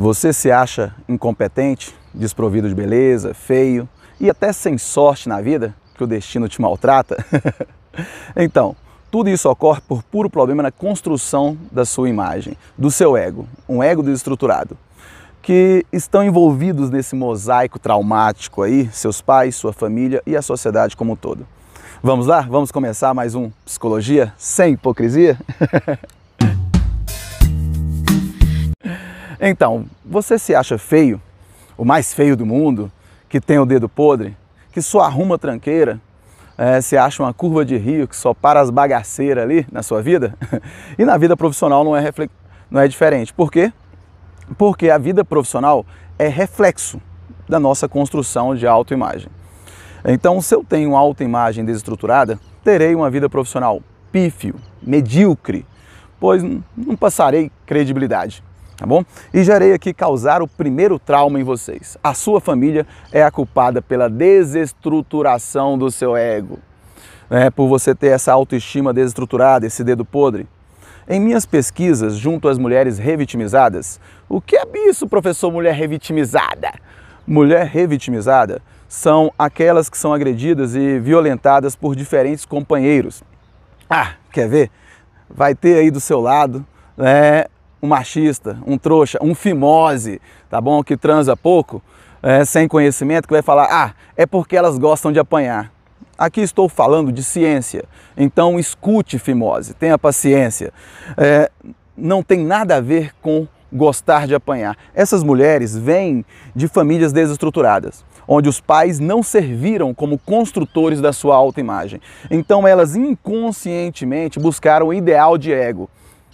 Você se acha incompetente, desprovido de beleza, feio e até sem sorte na vida, que o destino te maltrata? então, tudo isso ocorre por puro problema na construção da sua imagem, do seu ego, um ego desestruturado. Que estão envolvidos nesse mosaico traumático aí, seus pais, sua família e a sociedade como um todo. Vamos lá? Vamos começar mais um Psicologia sem Hipocrisia? Então, você se acha feio, o mais feio do mundo, que tem o dedo podre, que só arruma tranqueira, é, acha uma curva de rio que só para as bagaceiras ali na sua vida? e na vida profissional não é, não é diferente. Por quê? Porque a vida profissional é reflexo da nossa construção de autoimagem. Então, se eu tenho autoimagem desestruturada, terei uma vida profissional pífio, medíocre, pois não passarei credibilidade tá bom? E gerei aqui causar o primeiro trauma em vocês. A sua família é a culpada pela desestruturação do seu ego, né? por você ter essa autoestima desestruturada, esse dedo podre. Em minhas pesquisas junto às mulheres revitimizadas, o que é isso, professor mulher revitimizada? Mulher revitimizada são aquelas que são agredidas e violentadas por diferentes companheiros. Ah, quer ver? Vai ter aí do seu lado né, um machista, um trouxa, um fimose, tá bom? Que transa pouco, é, sem conhecimento, que vai falar, ah, é porque elas gostam de apanhar. Aqui estou falando de ciência, então escute fimose, tenha paciência. É, não tem nada a ver com gostar de apanhar. Essas mulheres vêm de famílias desestruturadas, onde os pais não serviram como construtores da sua autoimagem. Então elas inconscientemente buscaram o ideal de ego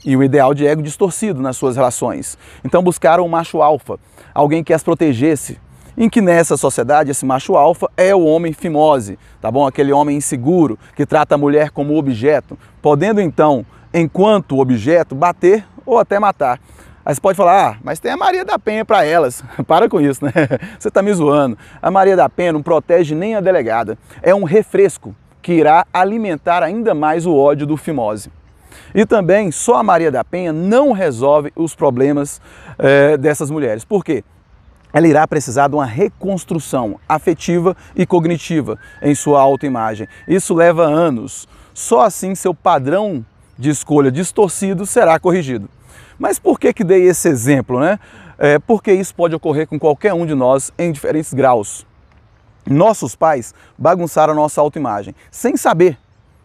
e o ideal de ego distorcido nas suas relações. Então buscaram um macho alfa, alguém que as protegesse, em que nessa sociedade esse macho alfa é o homem fimose, tá bom? Aquele homem inseguro que trata a mulher como objeto, podendo então, enquanto objeto, bater ou até matar. Aí você pode falar, ah, mas tem a Maria da Penha para elas. para com isso, né? Você está me zoando. A Maria da Penha não protege nem a delegada. É um refresco que irá alimentar ainda mais o ódio do Fimose. E também só a Maria da Penha não resolve os problemas é, dessas mulheres. Por quê? ela irá precisar de uma reconstrução afetiva e cognitiva em sua autoimagem. Isso leva anos. Só assim seu padrão de escolha distorcido será corrigido. Mas por que, que dei esse exemplo? Né? É, porque isso pode ocorrer com qualquer um de nós em diferentes graus. Nossos pais bagunçaram a nossa autoimagem, sem saber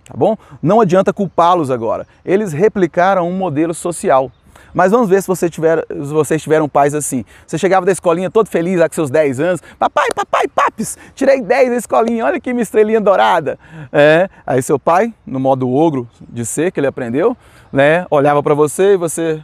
tá bom? Não adianta culpá-los agora. Eles replicaram um modelo social. Mas vamos ver se, você tiver, se vocês tiveram pais assim. Você chegava da escolinha todo feliz, lá com seus 10 anos. Papai, papai, papis, tirei 10 da escolinha, olha que minha estrelinha dourada. É, aí seu pai, no modo ogro de ser que ele aprendeu, né, olhava para você e você...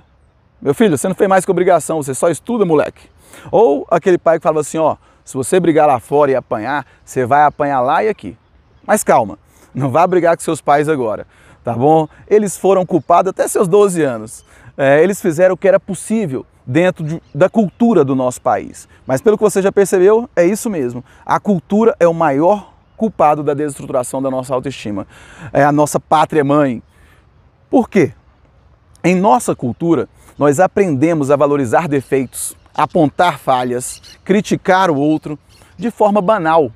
Meu filho, você não fez mais que obrigação, você só estuda, moleque. Ou aquele pai que falava assim, ó, se você brigar lá fora e apanhar, você vai apanhar lá e aqui. Mas calma, não vá brigar com seus pais agora, tá bom? Eles foram culpados até seus 12 anos. É, eles fizeram o que era possível dentro de, da cultura do nosso país. Mas pelo que você já percebeu, é isso mesmo. A cultura é o maior culpado da desestruturação da nossa autoestima. É a nossa pátria mãe. Por quê? Em nossa cultura, nós aprendemos a valorizar defeitos, apontar falhas, criticar o outro de forma banal.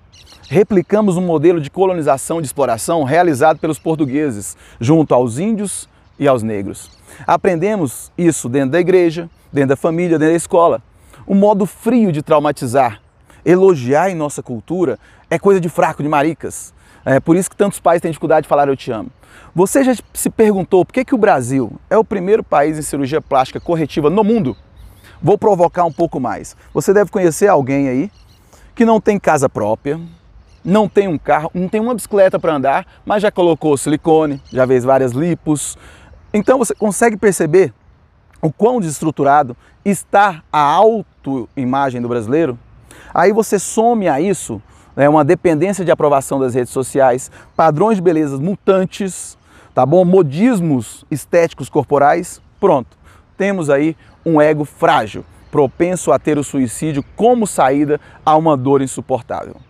Replicamos um modelo de colonização e de exploração realizado pelos portugueses junto aos índios e aos negros. Aprendemos isso dentro da igreja, dentro da família, dentro da escola. O modo frio de traumatizar. Elogiar em nossa cultura é coisa de fraco, de maricas. É por isso que tantos pais têm dificuldade de falar eu te amo. Você já se perguntou por que, que o Brasil é o primeiro país em cirurgia plástica corretiva no mundo? Vou provocar um pouco mais. Você deve conhecer alguém aí que não tem casa própria, não tem um carro, não tem uma bicicleta para andar, mas já colocou silicone, já fez várias lipos. Então você consegue perceber o quão desestruturado está a autoimagem do brasileiro? Aí você some a isso né, uma dependência de aprovação das redes sociais, padrões de beleza mutantes, tá bom? Modismos estéticos corporais. Pronto, temos aí um ego frágil propenso a ter o suicídio como saída a uma dor insuportável.